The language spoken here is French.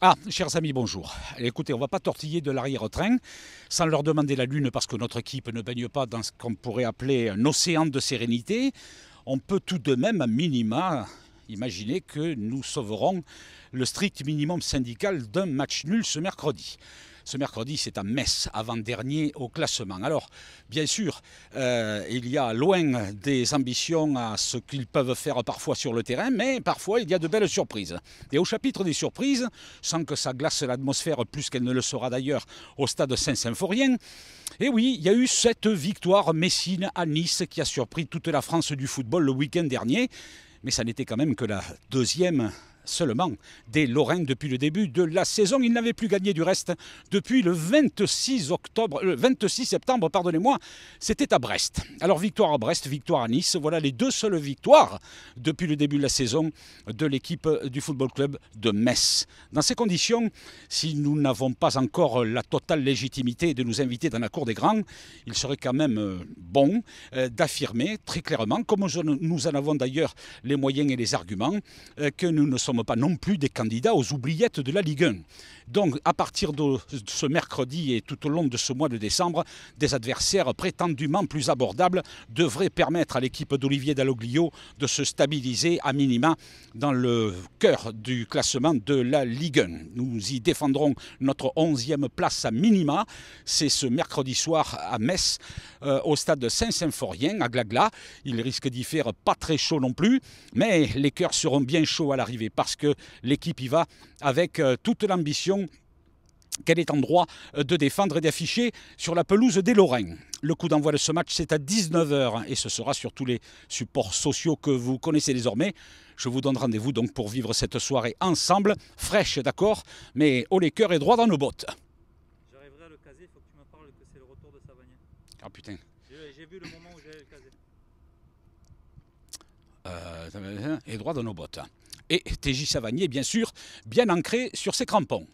Ah, chers amis, bonjour. Écoutez, on ne va pas tortiller de l'arrière-train sans leur demander la lune parce que notre équipe ne baigne pas dans ce qu'on pourrait appeler un océan de sérénité. On peut tout de même, à minima, imaginer que nous sauverons le strict minimum syndical d'un match nul ce mercredi. Ce mercredi, c'est à Metz, avant-dernier au classement. Alors, bien sûr, euh, il y a loin des ambitions à ce qu'ils peuvent faire parfois sur le terrain, mais parfois, il y a de belles surprises. Et au chapitre des surprises, sans que ça glace l'atmosphère plus qu'elle ne le sera d'ailleurs au stade Saint-Symphorien, et eh oui, il y a eu cette victoire Messine à Nice qui a surpris toute la France du football le week-end dernier mais ça n'était quand même que la deuxième seulement des Lorrains depuis le début de la saison. Ils n'avaient plus gagné du reste depuis le 26, octobre, 26 euh, septembre, pardonnez-moi, c'était à Brest. Alors victoire à Brest, victoire à Nice, voilà les deux seules victoires depuis le début de la saison de l'équipe du Football Club de Metz. Dans ces conditions, si nous n'avons pas encore la totale légitimité de nous inviter dans la cour des grands, il serait quand même euh, bon euh, d'affirmer très clairement, comme nous en avons d'ailleurs les moyens et les arguments, que nous ne sommes pas non plus des candidats aux oubliettes de la Ligue 1. Donc à partir de ce mercredi et tout au long de ce mois de décembre, des adversaires prétendument plus abordables devraient permettre à l'équipe d'Olivier Dalloglio de se stabiliser à minima dans le cœur du classement de la Ligue 1. Nous y défendrons notre 11e place à minima. C'est ce mercredi soir à Metz, euh, au stade Saint-Symphorien, à Glagla. Il risque d'y faire pas très chaud non plus, mais les cœurs seront bien chauds à l'arrivée parce que l'équipe y va avec euh, toute l'ambition qu'elle est en droit euh, de défendre et d'afficher sur la pelouse des Lorrains. Le coup d'envoi de ce match, c'est à 19h et ce sera sur tous les supports sociaux que vous connaissez désormais. Je vous donne rendez-vous donc pour vivre cette soirée ensemble, fraîche, d'accord, mais haut les cœurs et droit dans nos bottes. J'arriverai à le caser, il faut que tu me parles que c'est le retour de Savagnin. Ah putain. J'ai vu le moment où j'allais le caser. Euh, et droit dans nos bottes et TJ Savanier, bien sûr, bien ancré sur ses crampons.